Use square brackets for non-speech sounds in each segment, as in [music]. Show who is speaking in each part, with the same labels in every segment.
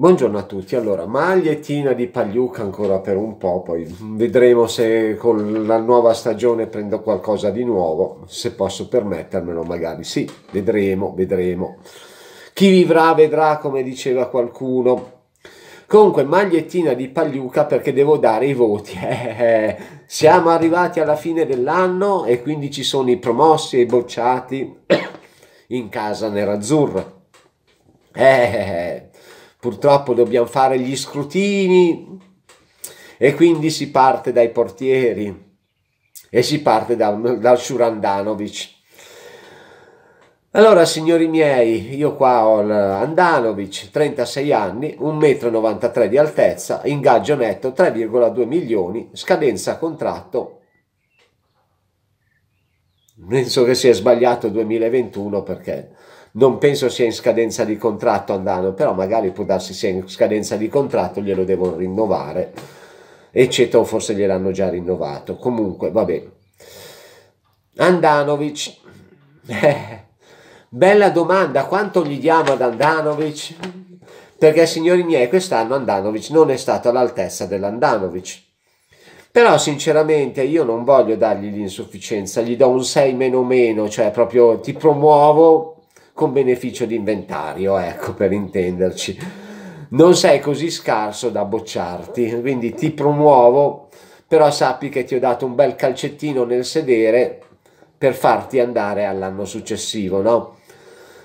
Speaker 1: Buongiorno a tutti, allora magliettina di Pagliuca ancora per un po', poi vedremo se con la nuova stagione prendo qualcosa di nuovo, se posso permettermelo magari, sì, vedremo, vedremo. Chi vivrà vedrà come diceva qualcuno. Comunque magliettina di Pagliuca perché devo dare i voti, [laughs] eh, eh, eh. siamo arrivati alla fine dell'anno e quindi ci sono i promossi e i bocciati [coughs] in casa nerazzurra. Eh, purtroppo dobbiamo fare gli scrutini e quindi si parte dai portieri e si parte da, dal Surandanovic. Allora, signori miei, io qua ho Andanovic, 36 anni, 1,93 m di altezza, ingaggio netto 3,2 milioni, scadenza contratto. Penso che sia sbagliato 2021 perché non penso sia in scadenza di contratto Andano, però magari può darsi sia in scadenza di contratto, glielo devono rinnovare, eccetto, forse gliel'hanno già rinnovato. Comunque, va bene. Andanovic, eh, bella domanda, quanto gli diamo ad Andanovic? Perché, signori miei, quest'anno Andanovic non è stato all'altezza dell'Andanovic. Però sinceramente io non voglio dargli l'insufficienza, gli do un 6 meno meno, cioè proprio ti promuovo con beneficio di inventario, ecco per intenderci. Non sei così scarso da bocciarti, quindi ti promuovo, però sappi che ti ho dato un bel calcettino nel sedere per farti andare all'anno successivo, no?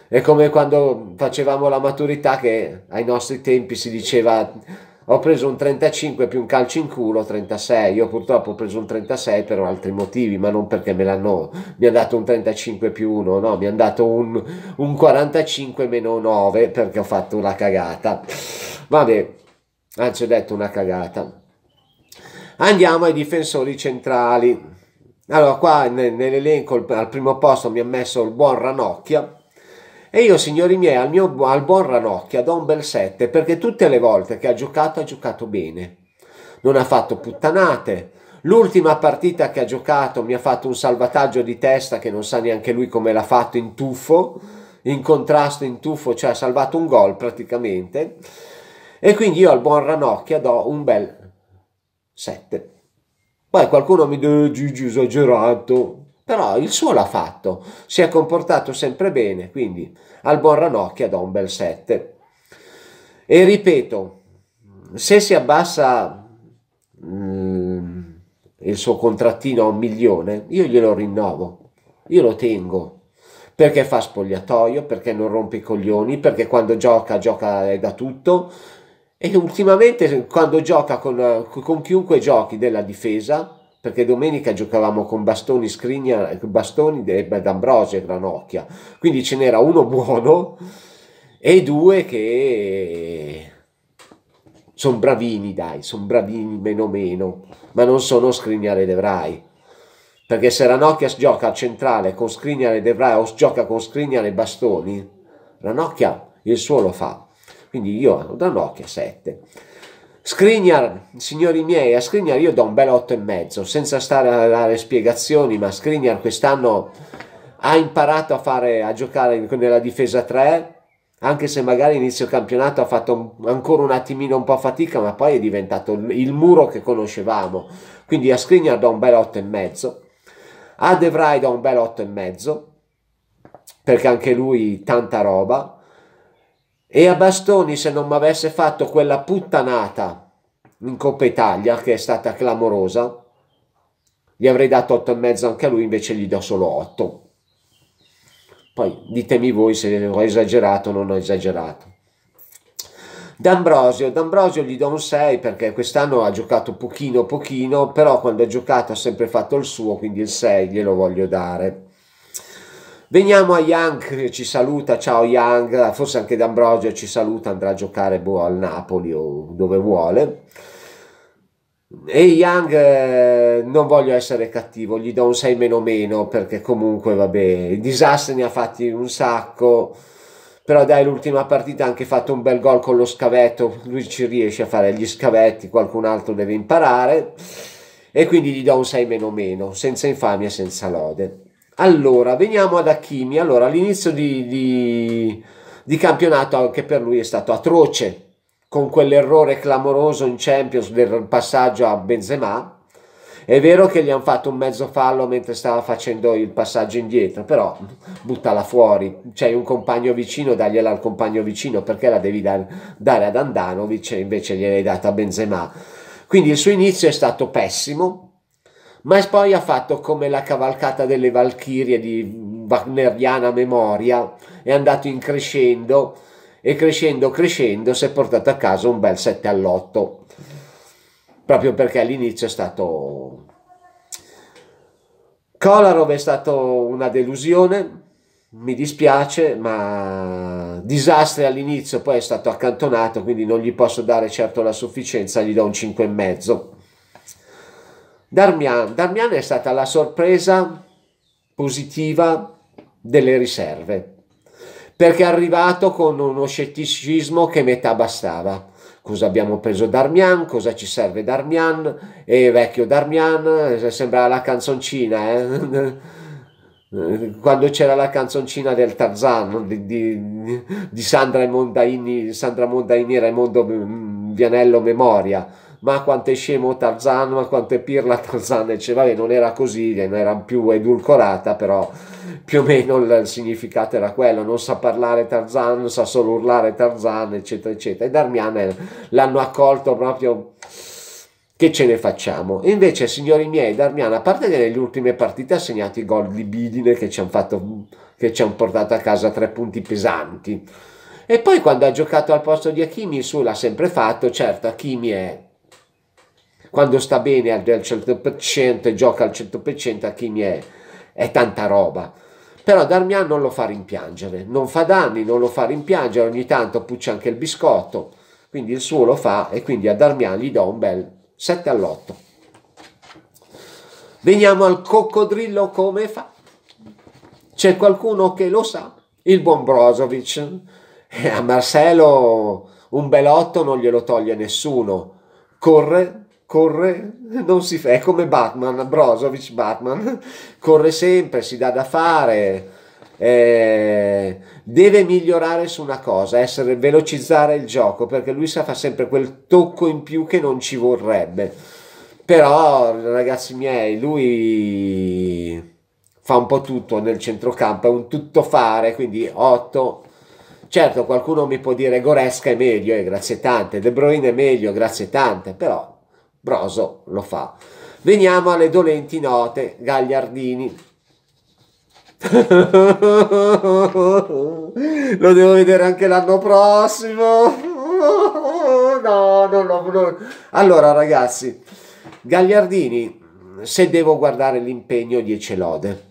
Speaker 1: È come quando facevamo la maturità che ai nostri tempi si diceva ho preso un 35 più un calcio in culo 36 io purtroppo ho preso un 36 per altri motivi ma non perché me l'hanno mi ha dato un 35 più 1 no mi hanno dato un, un 45 meno 9 perché ho fatto una cagata vabbè anzi ho detto una cagata andiamo ai difensori centrali allora qua nell'elenco al primo posto mi ha messo il buon Ranocchia e io, signori miei, al, mio, al buon Ranocchia do un bel 7 perché tutte le volte che ha giocato ha giocato bene. Non ha fatto puttanate. L'ultima partita che ha giocato mi ha fatto un salvataggio di testa che non sa neanche lui come l'ha fatto in tuffo, in contrasto in tuffo, cioè ha salvato un gol praticamente. E quindi io al buon Ranocchia do un bel 7. Poi qualcuno mi dice eh, Gigi esagerato, però il suo l'ha fatto, si è comportato sempre bene, quindi al buon Ranocchia do un bel 7. E ripeto, se si abbassa mm, il suo contrattino a un milione, io glielo rinnovo, io lo tengo, perché fa spogliatoio, perché non rompe i coglioni, perché quando gioca gioca da tutto e ultimamente quando gioca con, con chiunque giochi della difesa perché domenica giocavamo con bastoni, scrigna, bastoni d'Ambrosio e Granocchia, quindi ce n'era uno buono e due che sono bravini, dai, sono bravini meno meno, ma non sono Skriniar e Devrai. Perché se Ranocchia gioca a centrale con Skriniar e Devrai o gioca con Skriniar e Bastoni, Ranocchia il suo lo fa. Quindi io Ranocchia 7. Skriniar, signori miei, a Skriniar io do un bel 8,5, senza stare a dare spiegazioni, ma Skriniar quest'anno ha imparato a, fare, a giocare nella difesa 3, anche se magari inizio campionato ha fatto ancora un attimino un po' fatica, ma poi è diventato il muro che conoscevamo. Quindi a Skriniar do un bel 8,5, a De Vrij do un bel 8,5, perché anche lui tanta roba e a Bastoni se non mi avesse fatto quella puttanata in Coppa Italia che è stata clamorosa gli avrei dato 8,5 anche a lui invece gli do solo 8 poi ditemi voi se ho esagerato o non ho esagerato D'Ambrosio, D'Ambrosio gli do un 6 perché quest'anno ha giocato pochino pochino, però quando ha giocato ha sempre fatto il suo, quindi il 6 glielo voglio dare. Veniamo a Young, ci saluta, ciao Young, forse anche D'Ambrogio ci saluta, andrà a giocare boh, al Napoli o dove vuole. E Young eh, non voglio essere cattivo, gli do un 6 meno meno perché comunque vabbè, i disastri ne ha fatti un sacco, però dai l'ultima partita ha anche fatto un bel gol con lo scavetto, lui ci riesce a fare gli scavetti, qualcun altro deve imparare e quindi gli do un 6 meno meno, senza infamia, senza lode. Allora, veniamo ad Hakimi. Allora, all'inizio di, di, di, campionato anche per lui è stato atroce, con quell'errore clamoroso in Champions del passaggio a Benzema. È vero che gli hanno fatto un mezzo fallo mentre stava facendo il passaggio indietro, però buttala fuori. C'è un compagno vicino, dagliela al compagno vicino perché la devi dar, dare ad Andanovic e invece gliel'hai data a Benzema. Quindi il suo inizio è stato pessimo, ma poi ha fatto come la cavalcata delle Valchirie di Wagneriana memoria, è andato in crescendo e crescendo crescendo si è portato a casa un bel 7 all'8, proprio perché all'inizio è stato... Kolarov è stato una delusione, mi dispiace, ma disastri all'inizio, poi è stato accantonato, quindi non gli posso dare certo la sufficienza, gli do un 5,5. Darmian. Darmian è stata la sorpresa positiva delle riserve perché è arrivato con uno scetticismo che metà bastava. Cosa abbiamo preso Darmian? Cosa ci serve Darmian? E vecchio Darmian, eh, sembra la canzoncina, eh? [laughs] quando c'era la canzoncina del Tarzan di, di, di Sandra Mondaini, Sandra Mondaini Raimondo mm, Vianello Memoria ma quanto è scemo Tarzan, ma quanto è pirla Tarzan, e cioè, vabbè, non era così, non era più edulcorata, però più o meno il, significato era quello, non sa parlare Tarzan, sa solo urlare Tarzan, eccetera, eccetera, e Darmian eh, l'hanno accolto proprio che ce ne facciamo? invece, signori miei, Darmian, a parte che nelle ultime partite ha segnato i gol di Bidine che ci hanno han portato a casa tre punti pesanti. E poi quando ha giocato al posto di Hakimi, su l'ha sempre fatto, certo Hakimi è quando sta bene al 100% e gioca al 100% Hakimi è, è tanta roba però Darmian non lo fa rimpiangere, non fa danni, non lo fa rimpiangere, ogni tanto puccia anche il biscotto, quindi il suo lo fa e quindi a Darmian gli do un bel 7 all'8. Veniamo al coccodrillo come fa? C'è qualcuno che lo sa? Il buon Brozovic. Eh, a Marcello un bel 8 non glielo toglie nessuno. Corre, corre, non si fa, è come Batman, Brozovic Batman, corre sempre, si dà da fare, eh, deve migliorare su una cosa, essere, velocizzare il gioco, perché lui sa fa sempre quel tocco in più che non ci vorrebbe. Però, ragazzi miei, lui fa un po' tutto nel centrocampo, è un tuttofare, quindi 8. Certo, qualcuno mi può dire Goresca è meglio, eh, grazie tante, De Bruyne è meglio, grazie tante, però Broso lo fa. Veniamo alle dolenti note Gagliardini. [laughs] lo devo vedere anche l'anno prossimo. [laughs] No, non lo no. Allora, ragazzi, Gagliardini, se devo guardare l'impegno, 10 lode.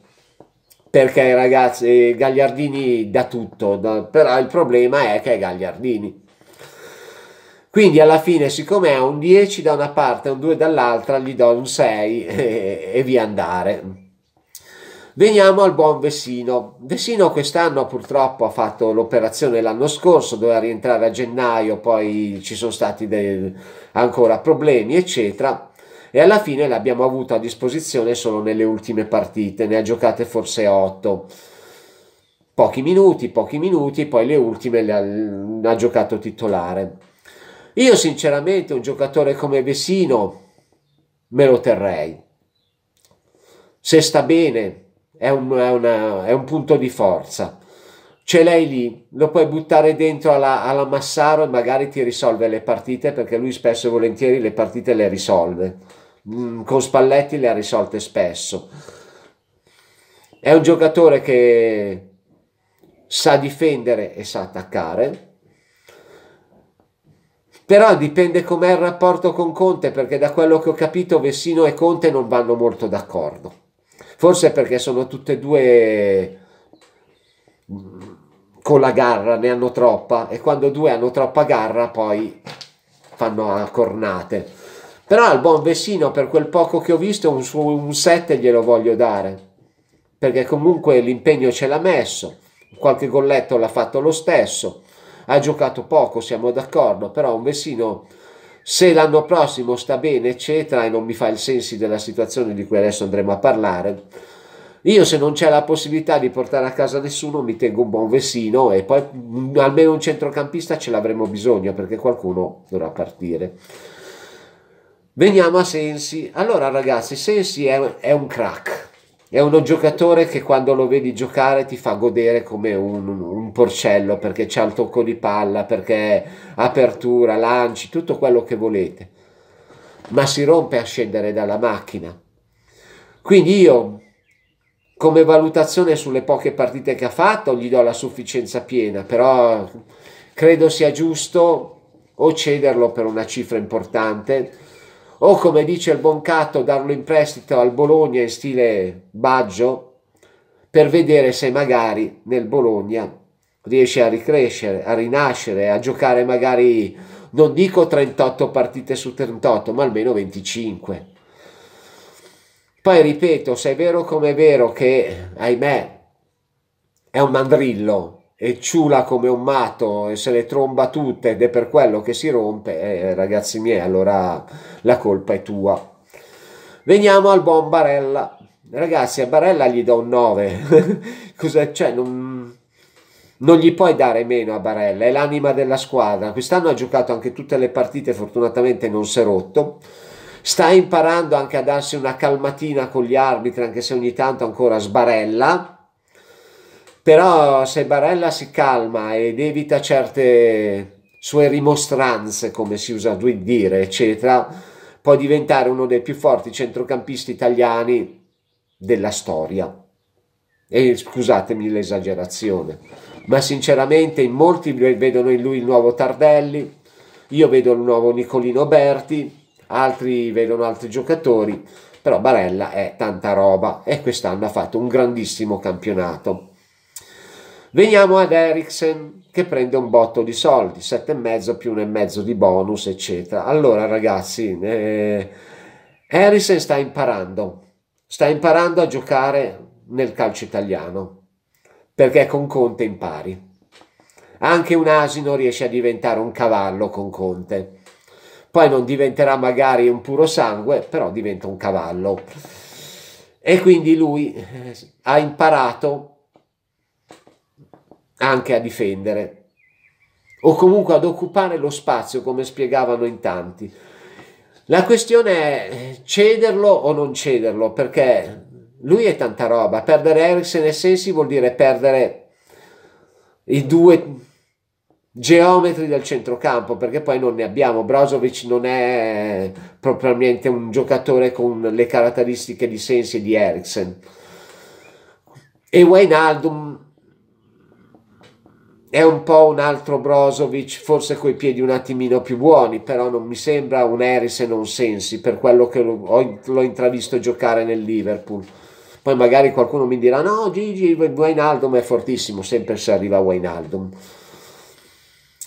Speaker 1: Perché, ragazzi, Gagliardini da tutto, da, però il problema è che è Gagliardini quindi alla fine, siccome è un 10 da una parte e un 2 dall'altra, gli do un 6 [laughs] e, e via andare. Veniamo al buon Vessino. Vessino quest'anno purtroppo ha fatto l'operazione l'anno scorso, doveva rientrare a gennaio, poi ci sono stati dei, ancora problemi, eccetera. E alla fine l'abbiamo avuto a disposizione solo nelle ultime partite, ne ha giocate forse 8 pochi minuti, pochi minuti, poi le ultime le ha, le ha giocato titolare. Io sinceramente un giocatore come Vesino me lo terrei. Se sta bene è un, è una, è un punto di forza. Ce l'hai lì, lo puoi buttare dentro alla, alla Massaro e magari ti risolve le partite perché lui spesso e volentieri le partite le risolve. Mm, con Spalletti le ha risolte spesso. È un giocatore che sa difendere e sa attaccare però dipende com'è il rapporto con Conte, perché da quello che ho capito Vessino e Conte non vanno molto d'accordo. Forse perché sono tutte e due mm, con la garra, ne hanno troppa e quando due hanno troppa garra poi fanno a cornate. Però al buon Vessino, per quel poco che ho visto, un, un 7 glielo voglio dare. Perché comunque l'impegno ce l'ha messo, qualche golletto l'ha fatto lo stesso ha giocato poco, siamo d'accordo, però un Vessino se l'anno prossimo sta bene, eccetera, e non mi fa il sensi della situazione di cui adesso andremo a parlare, io se non c'è la possibilità di portare a casa nessuno mi tengo un buon Vessino e poi mm, almeno un centrocampista ce l'avremo bisogno perché qualcuno dovrà partire. Veniamo a Sensi. Allora ragazzi, Sensi è, è un crack è uno giocatore che quando lo vedi giocare ti fa godere come un, un porcello perché c'ha il tocco di palla, perché apertura, lanci, tutto quello che volete, ma si rompe a scendere dalla macchina. Quindi io, come valutazione sulle poche partite che ha fatto, gli do la sufficienza piena, però credo sia giusto o cederlo per una cifra importante o come dice il Boncato darlo in prestito al Bologna in stile Baggio per vedere se magari nel Bologna riesce a ricrescere, a rinascere, a giocare magari non dico 38 partite su 38, ma almeno 25. Poi ripeto, se è vero come è vero che, ahimè, è un mandrillo, e ciula come un matto e se le tromba tutte ed è per quello che si rompe, eh, ragazzi miei, allora la colpa è tua. Veniamo al buon Barella. Ragazzi, a Barella gli do un 9. [laughs] Cos'è? Cioè, non, non gli puoi dare meno a Barella, è l'anima della squadra. Quest'anno ha giocato anche tutte le partite, fortunatamente non si è rotto. Sta imparando anche a darsi una calmatina con gli arbitri, anche se ogni tanto ancora sbarella però se Barella si calma ed evita certe sue rimostranze, come si usa dire, eccetera, può diventare uno dei più forti centrocampisti italiani della storia. E scusatemi l'esagerazione, ma sinceramente in molti vedono in lui il nuovo Tardelli, io vedo il nuovo Nicolino Berti, altri vedono altri giocatori, però Barella è tanta roba e quest'anno ha fatto un grandissimo campionato. Veniamo ad Ericsson che prende un botto di soldi, 7,5 più 1,5 di bonus, eccetera. Allora ragazzi, eh, Eriksen sta imparando, sta imparando a giocare nel calcio italiano perché con Conte impari. Anche un asino riesce a diventare un cavallo con Conte. Poi non diventerà magari un puro sangue, però diventa un cavallo. E quindi lui eh, ha imparato anche a difendere o comunque ad occupare lo spazio come spiegavano in tanti. La questione è cederlo o non cederlo perché lui è tanta roba, perdere Ericsson e Sensi vuol dire perdere i due geometri del centrocampo perché poi non ne abbiamo Brozovic non è propriamente un giocatore con le caratteristiche di Sensi e di Ericsson. e Wayne Aldum è un po' un altro Brozovic, forse coi piedi un attimino più buoni, però non mi sembra un Eris e non Sensi per quello che ho, l'ho intravisto giocare nel Liverpool. Poi magari qualcuno mi dirà: No, Gigi, Wijnaldum è fortissimo, sempre se arriva Wijnaldum.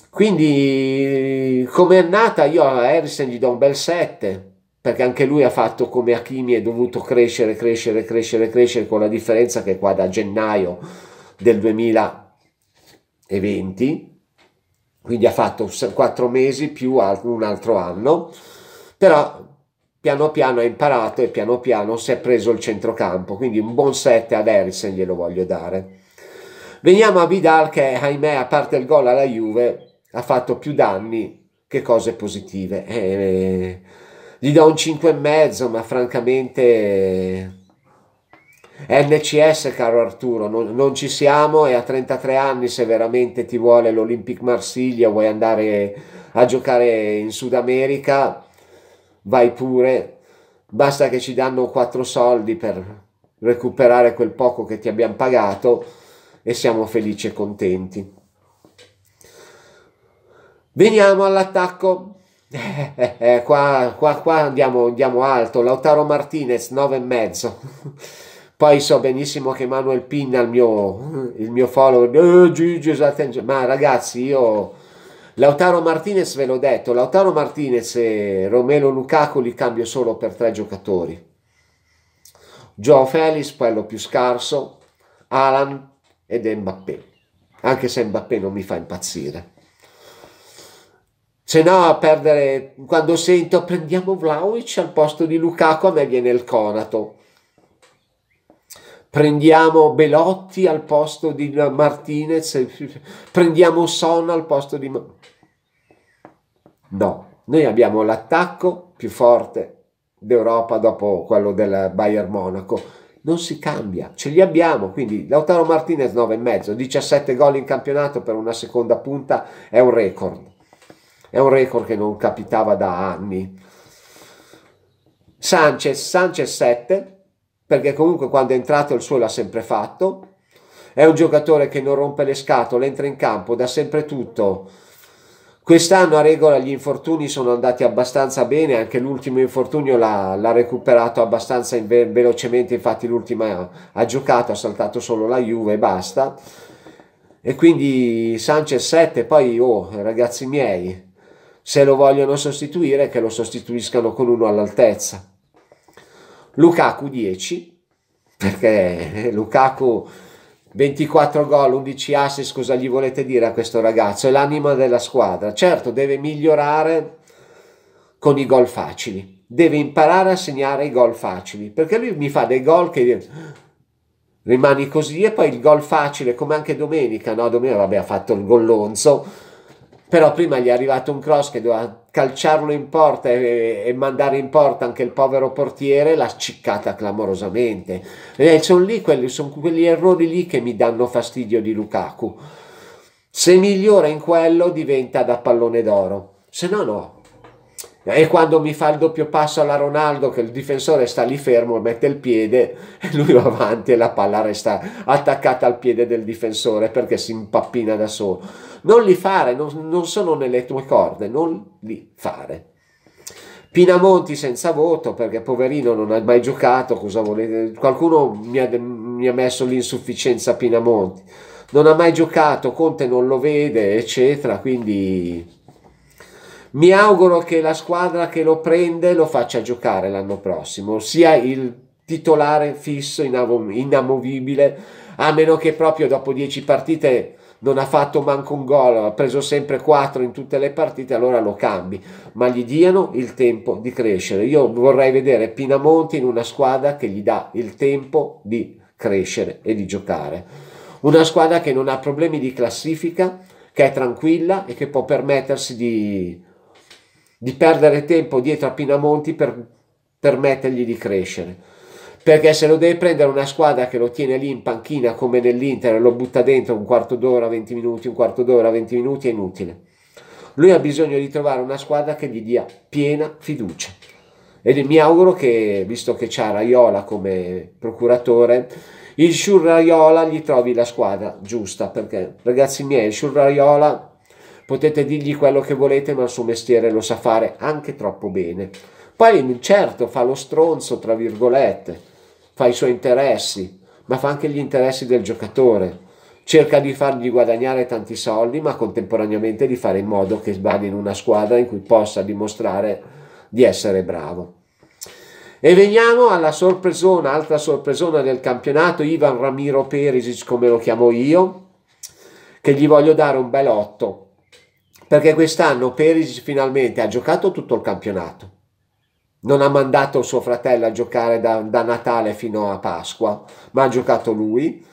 Speaker 1: Quindi, come è andata, io a Harrison gli do un bel 7 perché anche lui ha fatto come Hakimi, è dovuto crescere, crescere, crescere, crescere, con la differenza che qua da gennaio del 2000 2020, quindi ha fatto 4 mesi più un altro anno, però piano piano ha imparato e piano piano si è preso il centrocampo, quindi un buon 7 ad Eriksen glielo voglio dare. Veniamo a Vidal che ahimè a parte il gol alla Juve ha fatto più danni che cose positive. Eh, gli do un 5,5 ma francamente NCS, caro Arturo, non, non, ci siamo e a 33 anni se veramente ti vuole l'Olympic Marsiglia, vuoi andare a giocare in Sud America, vai pure, basta che ci danno 4 soldi per recuperare quel poco che ti abbiamo pagato e siamo felici e contenti. Veniamo all'attacco. Eh, [laughs] eh, eh, qua, qua, qua andiamo, andiamo alto. Lautaro Martinez 9,5. Poi so benissimo che Manuel Pinna, il mio, il mio follower, eh, Gigi, ma ragazzi io... Lautaro Martinez ve l'ho detto, Lautaro Martinez e Romelo Lukaku li cambio solo per tre giocatori. Joao Felix, quello più scarso, Alan ed Mbappé. Anche se Mbappé non mi fa impazzire. Se no, a perdere, quando sento prendiamo Vlaovic al posto di Lukaku, a me viene il conato prendiamo Belotti al posto di Martinez, prendiamo Son al posto di... No, noi abbiamo l'attacco più forte d'Europa dopo quello del Bayern Monaco, non si cambia, ce li abbiamo, quindi Lautaro Martinez 9,5, 17 gol in campionato per una seconda punta è un record, è un record che non capitava da anni. Sanchez, Sanchez 7, perché comunque quando è entrato il suo l'ha sempre fatto. È un giocatore che non rompe le scatole, entra in campo, dà sempre tutto. Quest'anno a regola gli infortuni sono andati abbastanza bene, anche l'ultimo infortunio l'ha, recuperato abbastanza in ve- velocemente, infatti l'ultima ha giocato, ha saltato solo la Juve e basta. E quindi Sanchez 7, poi oh, ragazzi miei, se lo vogliono sostituire che lo sostituiscano con uno all'altezza. Lukaku 10, perché Lukaku 24 gol, 11 assist, cosa gli volete dire a questo ragazzo? È l'anima della squadra. Certo, deve migliorare con i gol facili, deve imparare a segnare i gol facili, perché lui mi fa dei gol che rimani così e poi il gol facile, come anche domenica, no? Domenica vabbè ha fatto il gollonzo, però prima gli è arrivato un cross che doveva calciarlo in porta e, e mandare in porta anche il povero portiere, l'ha ciccata clamorosamente. Eh, sono lì quelli, sono quegli errori lì che mi danno fastidio di Lukaku. Se migliora in quello diventa da pallone d'oro, se no no, e quando mi fa il doppio passo alla Ronaldo, che il difensore sta lì fermo, mette il piede, [laughs] e lui va avanti e la palla resta attaccata al piede del difensore perché si impappina da solo. Non li fare, non, non sono nelle tue corde, non li fare. Pinamonti senza voto perché poverino non ha mai giocato, cosa volete? Qualcuno mi ha, mi ha messo l'insufficienza Pinamonti. Non ha mai giocato, Conte non lo vede, eccetera, quindi mi auguro che la squadra che lo prende lo faccia giocare l'anno prossimo, sia il titolare fisso, inamovibile, a meno che proprio dopo dieci partite non ha fatto manco un gol, ha preso sempre quattro in tutte le partite, allora lo cambi, ma gli diano il tempo di crescere. Io vorrei vedere Pinamonti in una squadra che gli dà il tempo di crescere e di giocare. Una squadra che non ha problemi di classifica, che è tranquilla e che può permettersi di di perdere tempo dietro a Pinamonti per permettergli di crescere. Perché se lo deve prendere una squadra che lo tiene lì in panchina come nell'Inter e lo butta dentro un quarto d'ora, 20 minuti, un quarto d'ora, 20 minuti è inutile. Lui ha bisogno di trovare una squadra che gli dia piena fiducia. E mi auguro che, visto che c'ha Raiola come procuratore, il Shur Raiola gli trovi la squadra giusta. Perché, ragazzi miei, il Shur Raiola potete dirgli quello che volete, ma il suo mestiere lo sa fare anche troppo bene. Poi, certo, fa lo stronzo, tra virgolette, fa i suoi interessi, ma fa anche gli interessi del giocatore. Cerca di fargli guadagnare tanti soldi, ma contemporaneamente di fare in modo che sbagli in una squadra in cui possa dimostrare di essere bravo. E veniamo alla sorpresona, altra sorpresona del campionato, Ivan Ramiro Perisic, come lo chiamo io, che gli voglio dare un bel 8 perché quest'anno Perisic finalmente ha giocato tutto il campionato, non ha mandato suo fratello a giocare da, da Natale fino a Pasqua, ma ha giocato lui,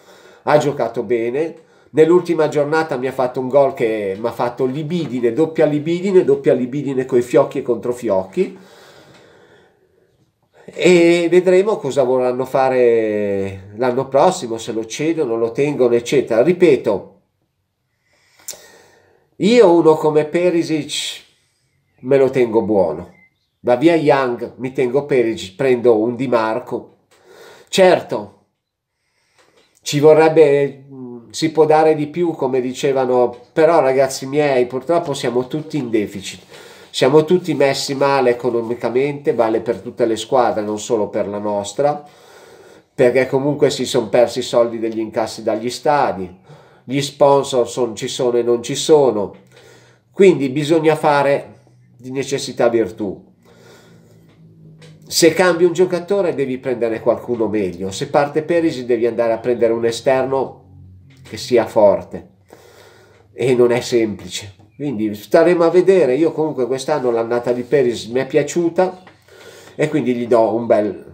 Speaker 1: ha giocato bene, nell'ultima giornata mi ha fatto un gol che mi ha fatto libidine, doppia libidine, doppia libidine coi fiocchi e contro fiocchi. E vedremo cosa vorranno fare l'anno prossimo, se lo cedono, lo tengono, eccetera. Ripeto, io uno come Perisic me lo tengo buono. Va via Young, mi tengo Perisic, prendo un Di Marco. Certo, ci vorrebbe, mm, si può dare di più come dicevano, però ragazzi miei purtroppo siamo tutti in deficit. Siamo tutti messi male economicamente, vale per tutte le squadre, non solo per la nostra, perché comunque si sono persi i soldi degli incassi dagli stadi, gli sponsor son, ci sono e non ci sono, quindi bisogna fare di necessità virtù. Se cambi un giocatore devi prendere qualcuno meglio, se parte Perisi devi andare a prendere un esterno che sia forte e non è semplice. Quindi staremo a vedere, io comunque quest'anno l'annata di Perisic mi è piaciuta e quindi gli do un bel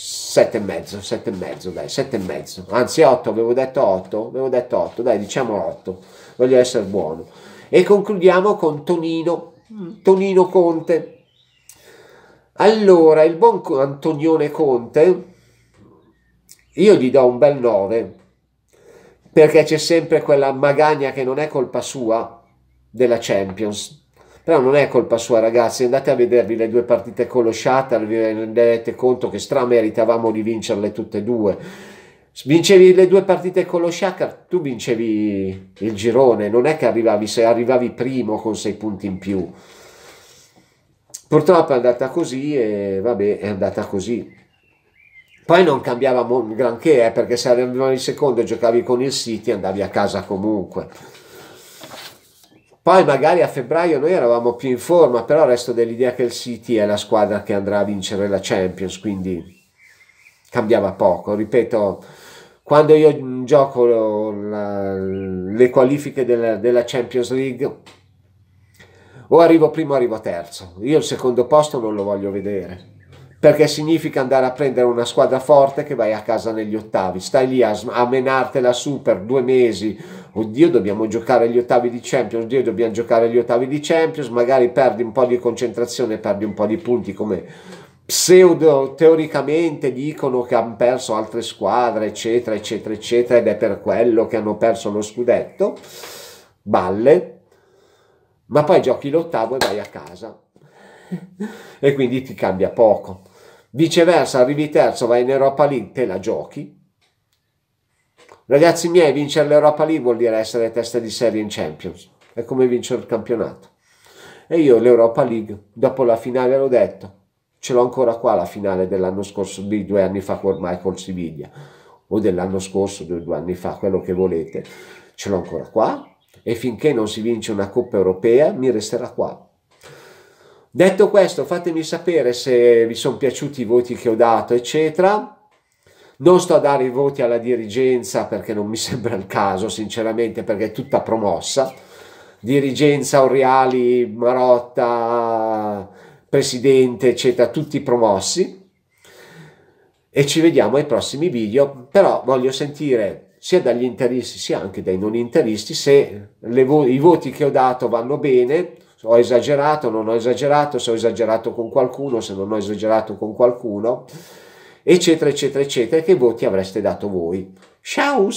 Speaker 1: 7 e mezzo, 7 e mezzo, dai, 7 e mezzo, anzi 8, avevo detto 8, avevo detto 8, dai, diciamo 8, voglio essere buono. E concludiamo con Tonino, mm. Tonino Conte. Allora, il buon Antonione Conte, io gli do un bel 9, perché c'è sempre quella magagna che non è colpa sua della Champions, però non è colpa sua ragazzi, andate a vedervi le due partite con lo Shatter, vi rendete conto che strameritavamo di vincerle tutte e due. Vincevi le due partite con lo Shakhtar, tu vincevi il girone, non è che arrivavi, se arrivavi primo con sei punti in più. Purtroppo è andata così e vabbè, è andata così. Poi non cambiava granché, eh, perché se arrivavi in secondo e giocavi con il City andavi a casa comunque. Poi magari a febbraio noi eravamo più in forma, però resto dell'idea che il City è la squadra che andrà a vincere la Champions, quindi cambiava poco. Ripeto, quando io gioco la, le qualifiche della, della Champions League, o arrivo primo o arrivo terzo. Io il secondo posto non lo voglio vedere perché significa andare a prendere una squadra forte che vai a casa negli ottavi, stai lì a, a menartela su per due mesi, oddio dobbiamo giocare gli ottavi di Champions, oddio dobbiamo giocare gli ottavi di Champions, magari perdi un po' di concentrazione, perdi un po' di punti come pseudo teoricamente dicono che hanno perso altre squadre, eccetera, eccetera, eccetera, ed è per quello che hanno perso lo scudetto, balle, ma poi giochi l'ottavo e vai a casa e quindi ti cambia poco. Viceversa, arrivi terzo, vai in Europa League, te la giochi. Ragazzi miei, vincere l'Europa League vuol dire essere testa di serie in Champions. È come vincere il campionato. E io l'Europa League, dopo la finale l'ho detto, ce l'ho ancora qua la finale dell'anno scorso, di due anni fa ormai col Siviglia, o dell'anno scorso, due, due anni fa, quello che volete, ce l'ho ancora qua. E finché non si vince una Coppa Europea, mi resterà qua Detto questo, fatemi sapere se vi sono piaciuti i voti che ho dato, eccetera. Non sto a dare i voti alla dirigenza perché non mi [laughs] sembra il caso, sinceramente, perché è tutta promossa. Dirigenza, Oriali, Marotta, Presidente, eccetera, tutti promossi. E ci vediamo ai prossimi video, però voglio sentire sia dagli interisti sia anche dai non interisti se vo- i voti che ho dato vanno bene ho esagerato, non ho esagerato, se ho esagerato con qualcuno, se non ho esagerato con qualcuno, eccetera, eccetera, eccetera, che voti avreste dato voi. Ciao!